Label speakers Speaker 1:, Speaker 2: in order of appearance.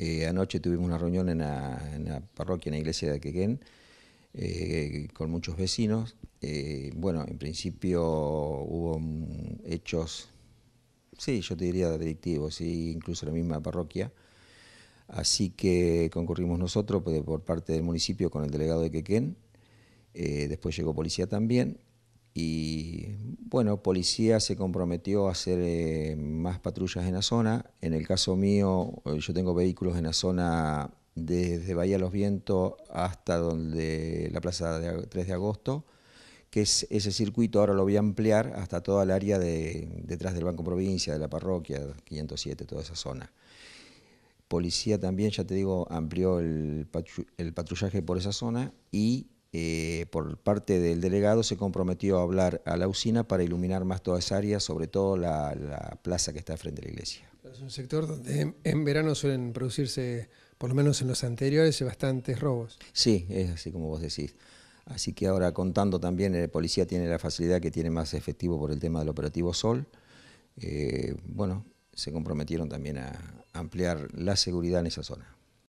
Speaker 1: Eh, anoche tuvimos una reunión en la, parroquia, en la iglesia de Quequén, eh, con muchos vecinos. Eh, bueno, en principio hubo hechos, sí, yo te diría delictivos, sí, incluso la misma parroquia. Así que concurrimos nosotros pues, por parte del municipio con el delegado de Quequén. después llegó policía también y bueno, policía se comprometió a hacer eh, más patrullas en la zona. En el caso mío, eh, yo tengo vehículos en la zona desde Bahía Los Vientos hasta donde la plaza de 3 de agosto, que es ese circuito ahora lo voy a ampliar hasta toda el área de, detrás del Banco Provincia, de la parroquia 507, toda esa zona. Policía también, ya te digo, amplió el patrullaje por esa zona y eh, por parte del delegado se comprometió a hablar a la usina para iluminar más toda esa área, sobre todo la, plaza que está frente a la iglesia.
Speaker 2: Es un sector donde en, verano suelen producirse, por lo menos en los anteriores, bastantes robos.
Speaker 1: Sí, es así como vos decís. Así que ahora contando también, el policía tiene la facilidad que tiene más efectivo por el tema del operativo Sol. Eh, bueno, se comprometieron también a ampliar la seguridad en esa zona.